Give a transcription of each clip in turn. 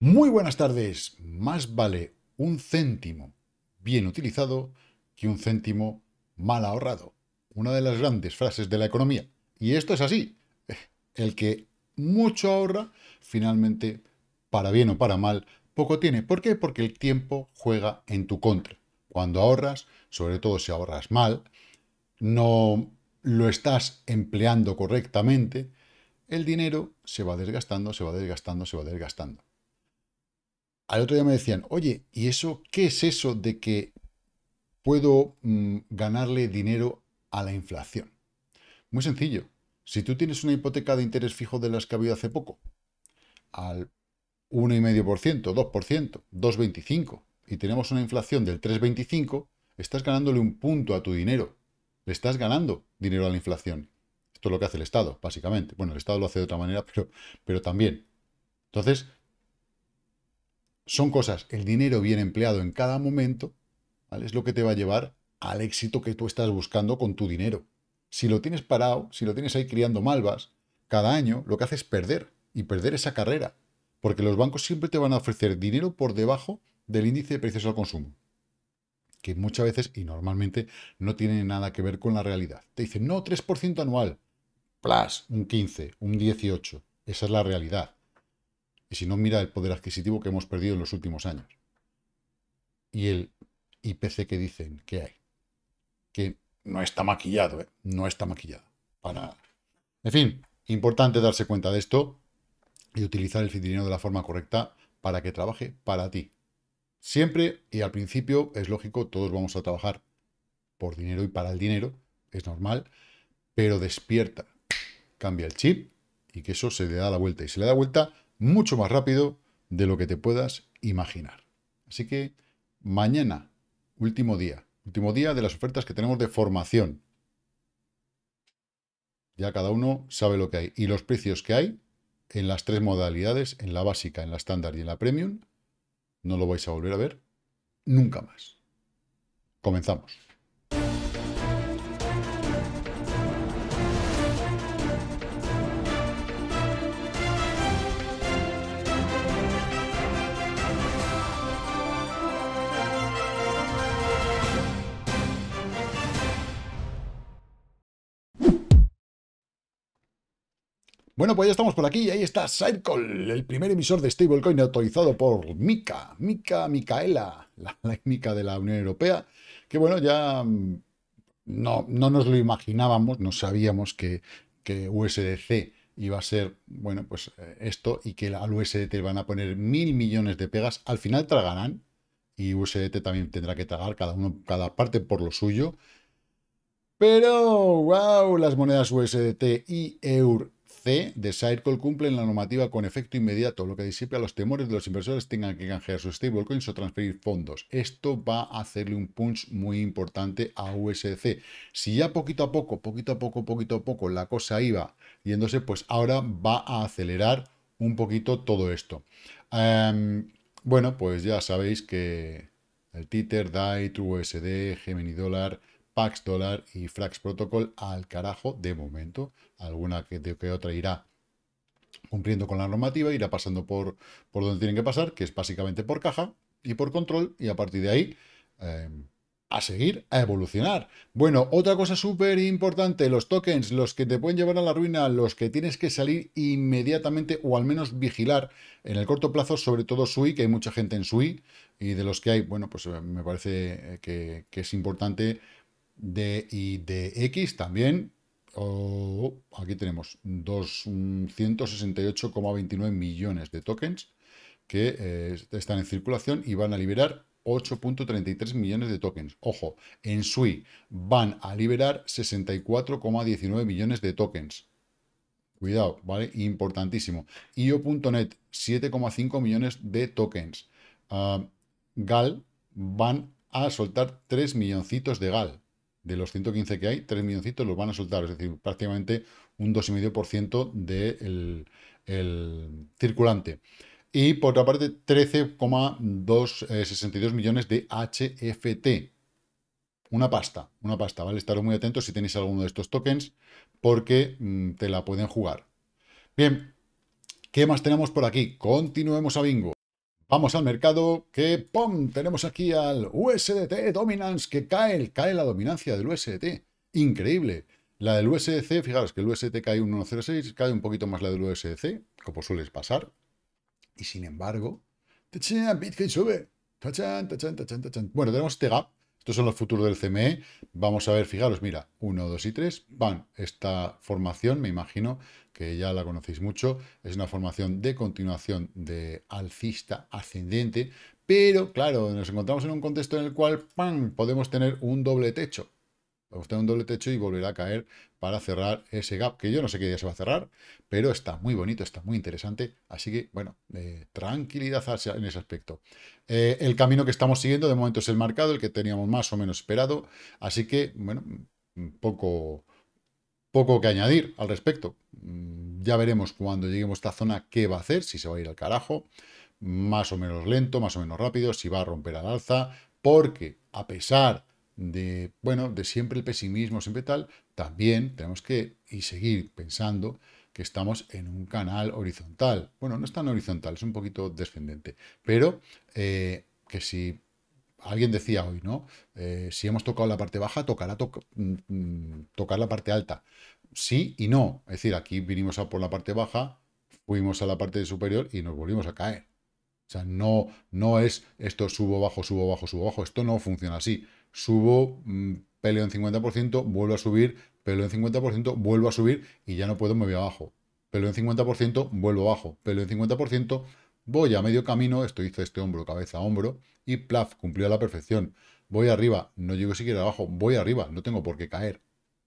Muy buenas tardes. Más vale un céntimo bien utilizado que un céntimo mal ahorrado. Una de las grandes frases de la economía. Y esto es así. El que mucho ahorra, finalmente, para bien o para mal, poco tiene. ¿Por qué? Porque el tiempo juega en tu contra. Cuando ahorras, sobre todo si ahorras mal, no lo estás empleando correctamente, el dinero se va desgastando, se va desgastando, se va desgastando al otro día me decían, oye, ¿y eso qué es eso de que puedo mm, ganarle dinero a la inflación? Muy sencillo. Si tú tienes una hipoteca de interés fijo de las que ha habido hace poco, al 1,5%, 2%, 2,25%, y tenemos una inflación del 3,25%, estás ganándole un punto a tu dinero. Le estás ganando dinero a la inflación. Esto es lo que hace el Estado, básicamente. Bueno, el Estado lo hace de otra manera, pero, pero también. Entonces, son cosas, el dinero bien empleado en cada momento, es lo que te va a llevar al éxito que tú estás buscando con tu dinero. Si lo tienes parado, si lo tienes ahí criando malvas, cada año lo que haces es perder y perder esa carrera, porque los bancos siempre te van a ofrecer dinero por debajo del índice de precios al consumo, que muchas veces y normalmente no tiene nada que ver con la realidad. Te dicen, no, 3% anual, plus, un 15, un 18, esa es la realidad. Y si no, mira el poder adquisitivo que hemos perdido en los últimos años. Y el IPC que dicen que hay. Que no está maquillado, ¿eh? no está maquillado. Para En fin, importante darse cuenta de esto y utilizar el dinero de la forma correcta para que trabaje para ti. Siempre y al principio, es lógico, todos vamos a trabajar por dinero y para el dinero, es normal, pero despierta, cambia el chip y que eso se le da la vuelta. Y se le da vuelta mucho más rápido de lo que te puedas imaginar. Así que mañana, último día, último día de las ofertas que tenemos de formación. Ya cada uno sabe lo que hay y los precios que hay en las tres modalidades, en la básica, en la estándar y en la premium, no lo vais a volver a ver nunca más. Comenzamos. Bueno, pues ya estamos por aquí. y Ahí está Circle, el primer emisor de stablecoin autorizado por Mica, Mica, Micaela, la, Mika de la Unión Europea, que bueno, ya mm, no, no nos lo imaginábamos, no sabíamos que, que USDC iba a ser, bueno, pues eh, esto y que al USDT van a poner mil millones de pegas. Al final tragarán y USDT también tendrá que tragar cada uno, cada parte por lo suyo. Pero, wow, las monedas USDT y EUR de de cumple cumplen la normativa con efecto inmediato, lo que disipa los temores de los inversores tengan que canjear sus stablecoins o transferir fondos. Esto va a hacerle un punch muy importante a USDC. Si ya poquito a poco, poquito a poco, poquito a poco la cosa iba yéndose, pues ahora va a acelerar un poquito todo esto. Em, bueno, pues ya sabéis que el Tether, DAI, usd Gemini Dollar Pax Dollar y Frax Protocol al carajo de momento. Alguna que, que otra irá cumpliendo con la normativa, irá pasando por, por donde tienen que pasar, que es básicamente por caja y por control, y a partir de ahí em, a seguir, a evolucionar. Bueno, otra cosa súper importante, los tokens, los que te pueden llevar a la ruina, los que tienes que salir inmediatamente o al menos vigilar en el corto plazo, sobre todo SUI, que hay mucha gente en SUI, y de los que hay, bueno, pues eh, me parece eh, que es importante de y de X también, aquí tenemos 268,29 mm, millones de tokens que eh, están en circulación y van a liberar 8.33 millones de tokens. Ojo, en SUI van a liberar 64,19 millones de tokens. Cuidado, ¿vale? Importantísimo. IO.net, 7,5 millones de tokens. Ah, GAL van a soltar 3 milloncitos de GAL de los 115 que hay, 3 milloncitos los van a soltar, es decir, prácticamente un 2,5% del el circulante. Y por otra parte, 13,262 millones de HFT. Una pasta, una pasta, ¿vale? Estaros muy atentos si tenéis alguno de estos tokens porque mm, te la pueden jugar. Bien, ¿qué más tenemos por aquí? Continuemos a bingo. Vamos al mercado, que ¡pum! Tenemos aquí al USDT Dominance, que cae, cae la dominancia del USDT. Increíble. La del USDC, fijaros que el USDT cae un 1.06, cae un poquito más la del USDC, como suele pasar. Y sin embargo, Bitcoin sube. Bueno, tenemos este estos son los futuros del CME. Vamos a ver, fijaros, mira, 1, 2 y 3. Van, esta formación, me imagino que ya la conocéis mucho, es una formación de continuación de alcista ascendente, pero claro, nos encontramos en un contexto en el cual ¡pam! podemos tener un doble techo. Usted a un doble techo y volverá a caer para cerrar ese gap, que yo no sé qué día se va a cerrar, pero está muy bonito, está muy interesante. Así que, bueno, eh, tranquilidad en ese aspecto. Eh, el camino que estamos siguiendo de momento es el marcado, el que teníamos más o menos esperado. Así que, bueno, mm, poco, poco que añadir al respecto. Mm, ya veremos cuando lleguemos a esta zona qué va a hacer, si se va a ir al carajo, más o menos lento, más o menos rápido, si va a romper al alza, porque a pesar de, bueno, de siempre el pesimismo, siempre tal, también tenemos que seguir pensando que estamos en un canal horizontal. Bueno, no es tan horizontal, es un poquito descendente, pero eh, que si alguien decía hoy, ¿no? Eh, si hemos tocado la parte baja, tocará mm, mm, tocar la parte alta. Sí y no. Es decir, aquí vinimos a por la parte baja, fuimos a la parte superior y nos volvimos a caer. O sea, no, no es esto subo, bajo, subo, bajo, subo, bajo. Esto no funciona así subo, mm, peleo en 50%, vuelvo a subir, peleo en 50%, vuelvo a subir y ya no puedo, me voy abajo. Peleo en 50%, vuelvo abajo. Peleo en 50%, voy a medio camino, esto hizo este hombro, cabeza, hombro, y plaf, cumplió a la perfección. Voy arriba, no llego siquiera abajo, voy arriba, no tengo por qué caer,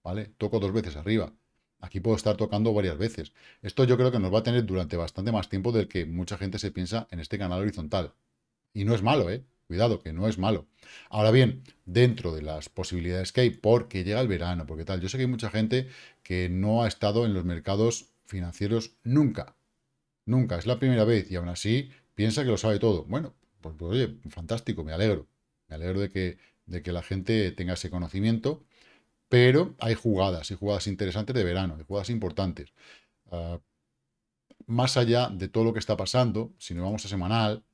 ¿vale? Toco dos veces arriba. Aquí puedo estar tocando varias veces. Esto yo creo que nos va a tener durante bastante más tiempo del que mucha gente se piensa en este canal horizontal. Y no es malo, ¿eh? Cuidado, que no es malo. Ahora bien, dentro de las posibilidades que hay, porque llega el verano, porque tal, yo sé que hay mucha gente que no ha estado en los mercados financieros nunca. Nunca, es la primera vez y aún así piensa que lo sabe todo. Bueno, pues, pues oye, fantástico, me alegro. Me alegro de que, de que la gente tenga ese conocimiento, pero hay jugadas, hay jugadas interesantes de verano, hay jugadas importantes. Ah, más allá de todo lo que está pasando, si nos vamos a semanal,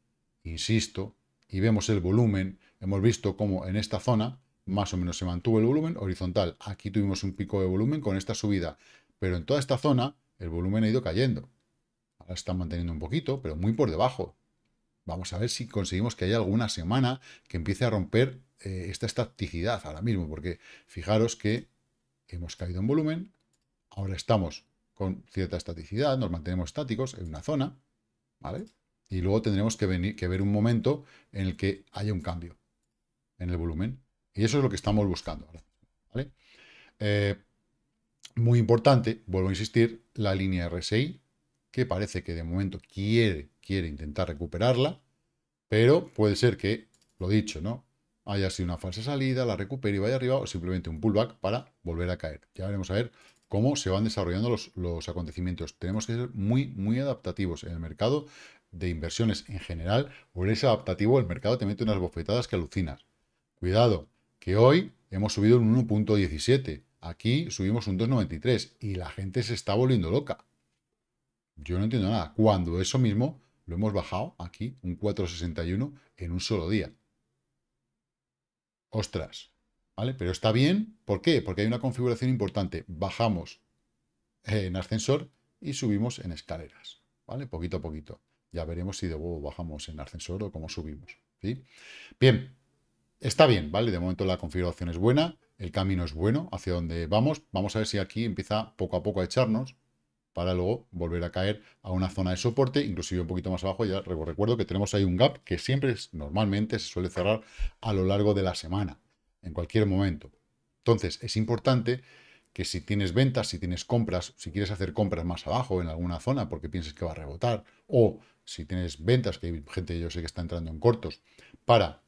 insisto, y vemos el volumen, hemos visto cómo en esta zona más o menos se mantuvo el volumen horizontal. Aquí tuvimos un pico de volumen con esta subida, pero en toda esta zona el volumen ha ido cayendo. Ahora está manteniendo un poquito, pero muy por debajo. Vamos a ver si conseguimos que haya alguna semana que empiece a romper eh, esta estaticidad ahora mismo, porque fijaros que hemos caído en volumen, ahora estamos con cierta estaticidad, nos mantenemos estáticos en una zona, ¿vale? Y luego tendremos que, venir, que ver un momento en el que haya un cambio en el volumen. Y eso es lo que estamos buscando. Ahora, eh, muy importante, vuelvo a insistir, la línea RSI, que parece que de momento quiere, quiere intentar recuperarla, pero puede ser que, lo dicho, ¿no? haya sido una falsa salida, la recupere y vaya arriba, o simplemente un pullback para volver a caer. Ya veremos a ver cómo se van desarrollando los, los, acontecimientos. Tenemos que ser muy, muy adaptativos en el mercado de inversiones en general, o eres adaptativo, el mercado te mete unas bofetadas que alucinas. Cuidado, que hoy hemos subido un 1.17, aquí subimos un 2.93 y la gente se está volviendo loca. Yo no entiendo nada. Cuando eso mismo lo hemos bajado aquí, un 4.61 en un solo día. Ostras, ¿vale? Pero está bien, ¿por qué? Porque hay una configuración importante. Bajamos eh, en ascensor y subimos en escaleras, ¿vale? Poquito a poquito. Ya veremos si de nuevo bajamos en ascensor o cómo subimos. ¿sí? Bien, está bien, ¿vale? De momento la configuración es buena, el camino es bueno hacia donde vamos. Vamos a ver si aquí empieza poco a poco a echarnos para luego volver a caer a una zona de soporte, inclusive un poquito más abajo. Ya recuerdo que tenemos ahí un gap que siempre normalmente se suele cerrar a lo largo de la semana, en cualquier momento. Entonces, es importante que si tienes ventas, si tienes compras, si quieres hacer compras más abajo en alguna zona porque pienses que va a rebotar, o si tienes ventas, que hay gente yo sé que está entrando en cortos, para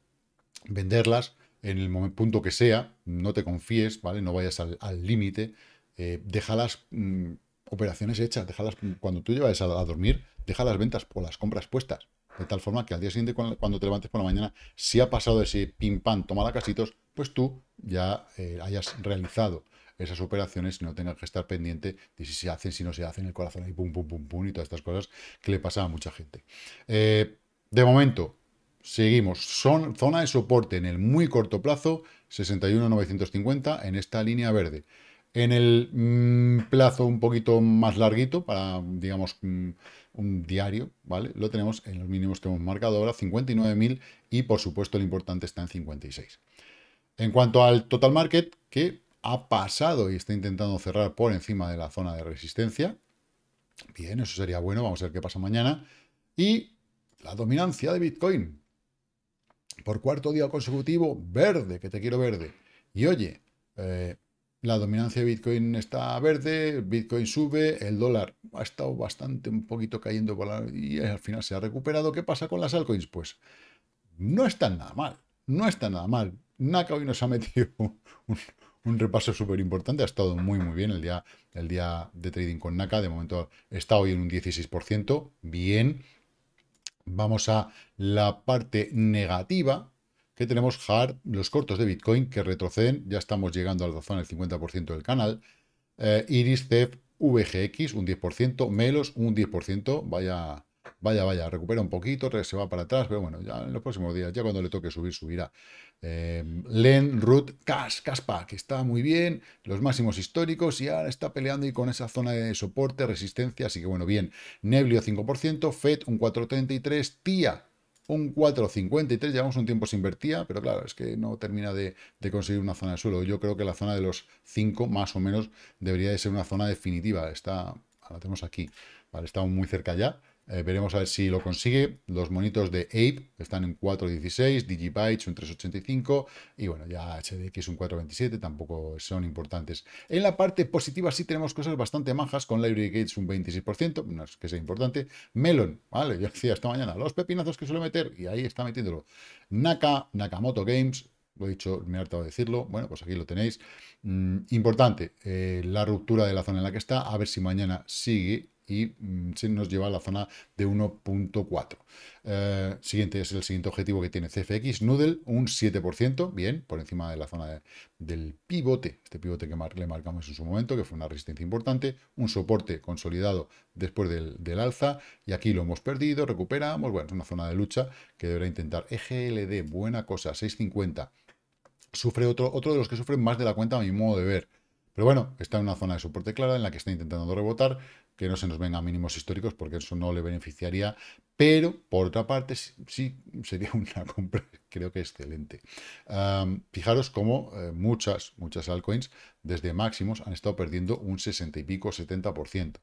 venderlas en el punto que sea, no te confíes, ¿vale? No vayas al límite, eh, Deja las mm, operaciones hechas, déjalas mm, cuando tú llevas a, dormir, deja las ventas o las compras puestas, de tal forma que al día siguiente, cuando te levantes por la mañana, si ha pasado ese pim pam, toma casitos, pues tú ya eh, hayas realizado esas operaciones no tengan que estar pendiente de si se hacen, si no se hacen, el corazón ahí, pum, pum, pum, pum, y todas estas cosas que le pasaba a mucha gente. Eh, de momento, seguimos. Son, zona de soporte en el muy corto plazo, 61.950 en esta línea verde. En el mm, plazo un poquito más larguito, para, digamos, mm, un diario, ¿vale? Lo tenemos en los mínimos que hemos marcado ahora, 59.000 y, por supuesto, lo importante está en 56. En cuanto al total market, que ha pasado y está intentando cerrar por encima de la zona de resistencia. Bien, eso sería bueno, vamos a ver qué pasa mañana. Y la dominancia de Bitcoin. Por cuarto día consecutivo, verde, que te quiero verde. Y oye, eh, la dominancia de Bitcoin está verde, Bitcoin sube, el dólar ha estado bastante, un poquito cayendo y al final se ha recuperado. ¿Qué pasa con las altcoins? Pues no están nada mal, no está nada mal. Naka hoy nos ha metido un, un repaso súper importante. Ha estado muy, muy bien el día, el día de trading con NACA. De momento está hoy en un 16%. Bien. Vamos a la parte negativa que tenemos hard, los cortos de Bitcoin que retroceden. Ya estamos llegando a la zona del 50% del canal. Eh, Iris, CEF, VGX un 10%, Melos un 10%. Vaya, Vaya, vaya, recupera un poquito, se va para atrás, pero bueno, ya en los próximos días, ya cuando le toque subir, subirá. Em, Len, Ruth, Cash, Caspa, que está muy bien, los máximos históricos y ahora está peleando y con esa zona de soporte, resistencia, así que bueno, bien. Neblio 5%, FED un 4,33, TIA un 4,53, llevamos un tiempo sin invertía, pero claro, es que no termina de, de, conseguir una zona de suelo. Yo creo que la zona de los 5 más o menos debería de ser una zona definitiva, está, la tenemos aquí, vale, estamos muy cerca ya eh, veremos a ver si lo consigue. Los monitos de Ape están en 4.16, Digibytes un 3.85 y bueno, ya HDX un 4.27, tampoco son importantes. En la parte positiva sí tenemos cosas bastante majas, con Library Gates un 26%, no es que sea importante. Melon, vale, yo decía esta mañana, los pepinazos que suele meter y ahí está metiéndolo. Naka, Nakamoto Games, lo he dicho, me he hartado de decirlo, bueno, pues aquí lo tenéis. Mm, importante, eh, la ruptura de la zona en la que está, a ver si mañana sigue y mm, se nos lleva a la zona de 1.4. Eh, siguiente es el siguiente objetivo que tiene CFX, Noodle, un 7%, bien, por encima de la zona del pivote, este pivote que le marcamos en su momento, que fue una resistencia importante, un soporte consolidado después del, alza, y aquí lo hemos perdido, recuperamos, bueno, es una zona de lucha que deberá intentar EGLD, buena cosa, 6.50. Sufre otro, otro de los que sufren más de la cuenta a mi modo de ver pero bueno, está en una zona de soporte clara en la que está intentando rebotar, que no se nos venga a mínimos históricos porque eso no le beneficiaría, pero por otra parte sí sería una compra creo que excelente. fijaros cómo eh, muchas, muchas altcoins desde máximos han estado perdiendo un 60 y pico, 70%.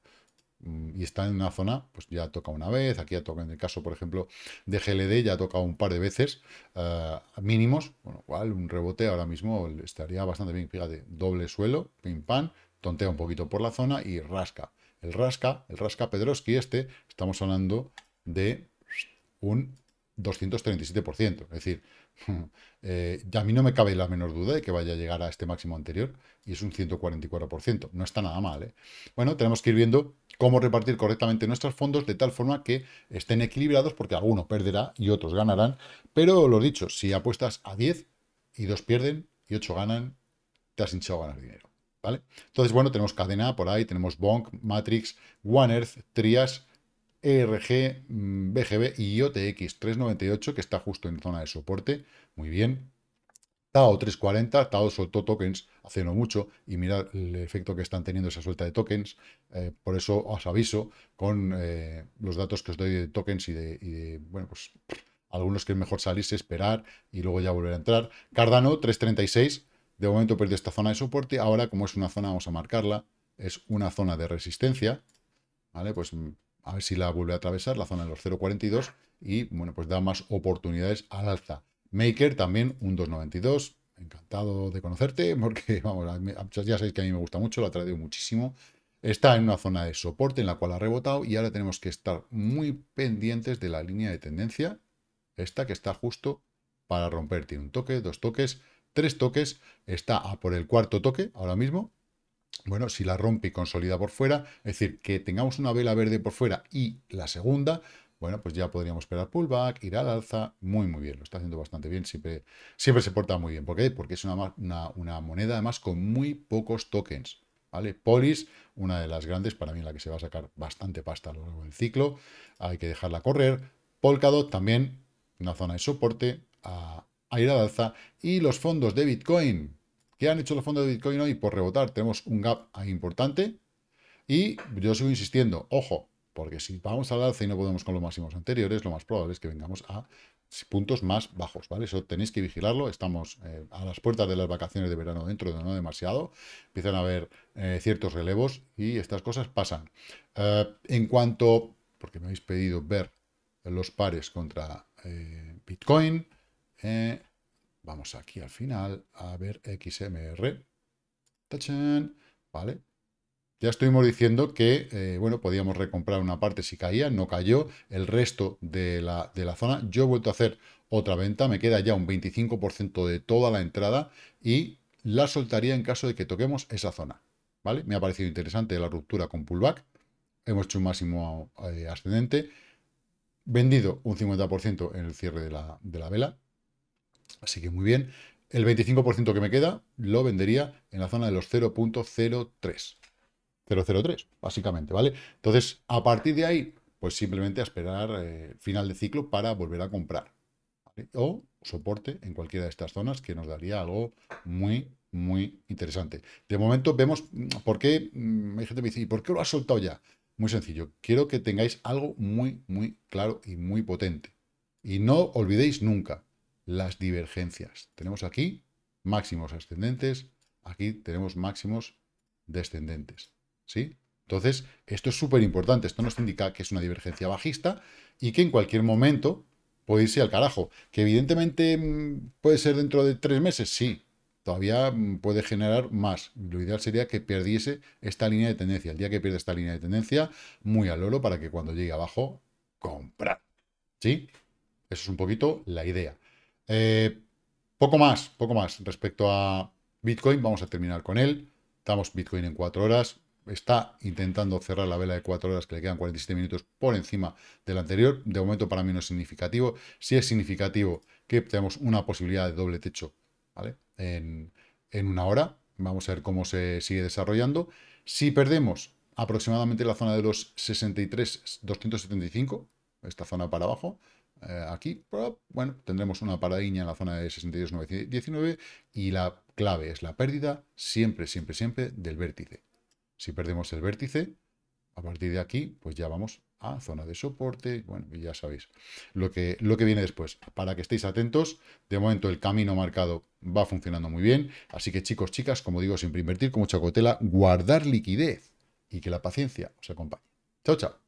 Mm, y está en una zona, pues ya toca una vez, aquí ha tocado en el caso, por ejemplo, de GLD, ya ha tocado un par de veces eh, mínimos, con lo cual un rebote ahora mismo estaría bastante bien, fíjate, doble suelo, pim pam, tontea un poquito por la zona y rasca. El rasca, el rasca Pedroski este, estamos hablando de un 237%, es decir, eh, ya a mí no me cabe la menor duda de que vaya a llegar a este máximo anterior y es un 144%, no está nada mal. ¿eh? Bueno, tenemos que ir viendo cómo repartir correctamente nuestros fondos de tal forma que estén equilibrados, porque alguno perderá y otros ganarán. Pero lo dicho, si apuestas a 10 y 2 pierden y 8 ganan, te has hinchado a ganar dinero. ¿vale? Entonces, bueno, tenemos cadena por ahí, tenemos Bonk, Matrix, One Earth, Trias, ERG, mm, BGB y IOTX 398, que está justo en zona de soporte. Muy bien. TAO 340, TAO soltó tokens hace no mucho y mirad el efecto que están teniendo esa suelta de tokens. Eh, por eso os aviso con eh, los datos que os doy de tokens y de, y bueno, pues algunos que es mejor salirse, esperar y luego ya volver a entrar. Cardano 336, de momento perdió esta zona de soporte, ahora como es una zona, vamos a marcarla, es una zona de resistencia, ¿vale? Pues a ver si la vuelve a atravesar, la zona de los 0.42 y bueno, pues da más oportunidades al alza. Maker también, un 292. Encantado de conocerte, porque ya sabéis que a mí me gusta mucho, ha traído muchísimo. Está en una zona de soporte en la cual ha rebotado y ahora tenemos que estar muy pendientes de la línea de tendencia, esta que está justo para romper. Tiene un toque, dos toques, tres toques, está a por el cuarto toque ahora mismo. Bueno, si la rompe y consolida por fuera, es decir, que tengamos una vela verde por fuera y la segunda, bueno, pues ya podríamos esperar pullback, ir al alza, muy, muy bien, lo está haciendo bastante bien, siempre, siempre se porta muy bien. ¿Por qué? Porque es una, una, moneda además con muy pocos tokens, ¿vale? Polis, una de las grandes, para mí la que se va a sacar bastante pasta a lo largo del ciclo, hay que dejarla correr. Polkadot también, una zona de soporte, a, a ir al alza. Y los fondos de Bitcoin, ¿Qué han hecho los fondos de Bitcoin hoy? Por rebotar, tenemos un gap importante. Y yo sigo insistiendo, ojo, porque si vamos al alza y no podemos con los máximos anteriores, lo más probable es que vengamos a puntos más bajos, ¿vale? Eso tenéis que vigilarlo. Estamos eh, a las puertas de las vacaciones de verano dentro de no demasiado. Empiezan a haber eh, ciertos relevos y estas cosas pasan. Eh, en cuanto, porque me habéis pedido ver los pares contra Bitcoin, vamos aquí al final a ver XMR. ¿Vale? Ya estuvimos diciendo que, eh, bueno, podíamos recomprar una parte si caía, no cayó, el resto de la, zona. Yo he vuelto a hacer otra venta, me queda ya un 25% de toda la entrada y la soltaría en caso de que toquemos esa zona, ¿vale? Me ha parecido interesante la ruptura con pullback, hemos hecho un máximo eh, ascendente, vendido un 50% en el cierre de la, de la vela, así que muy bien. El 25% que me queda lo vendería en la zona de los 0.03. 003, básicamente, ¿vale? Entonces, a partir de ahí, pues simplemente esperar eh, final de ciclo para volver a comprar. O soporte en cualquiera de estas zonas que nos daría algo muy, muy interesante. De momento vemos mm, por qué, mm, hay gente que me dice, ¿y por qué lo has soltado ya? Muy sencillo, quiero que tengáis algo muy, muy claro y muy potente. Y no olvidéis nunca las divergencias. Tenemos aquí máximos ascendentes, aquí tenemos máximos descendentes. ¿sí? Entonces, esto es súper importante. Esto nos indica que es una divergencia bajista y que en cualquier momento puede irse al carajo. Que evidentemente mm, puede ser dentro de tres meses, sí. Todavía mm, puede generar más. Lo ideal sería que perdiese esta línea de tendencia. El día que pierde esta línea de tendencia, muy al oro para que cuando llegue abajo, compra. ¿Sí? Eso es un poquito la idea. Eh, poco más, poco más respecto a Bitcoin. Vamos a terminar con él. Estamos Bitcoin en cuatro horas está intentando cerrar la vela de 4 horas que le quedan 47 minutos por encima del anterior. De momento para mí no es significativo. Si es significativo que tenemos una posibilidad de doble techo ¿vale? en, una hora. Vamos a ver cómo se sigue desarrollando. Si perdemos aproximadamente la zona de los 63, 275, esta zona para abajo, eh, aquí, bueno, tendremos una paradiña en la zona de 62, 19 y la clave es la pérdida siempre, siempre, siempre del vértice. Si perdemos el vértice, a partir de aquí, pues ya vamos a zona de soporte, bueno, ya sabéis lo que, lo que viene después. Para que estéis atentos, de momento el camino marcado va funcionando muy bien, así que chicos, chicas, como digo, siempre invertir como Chacotela, guardar liquidez y que la paciencia os acompañe. Chao, chao.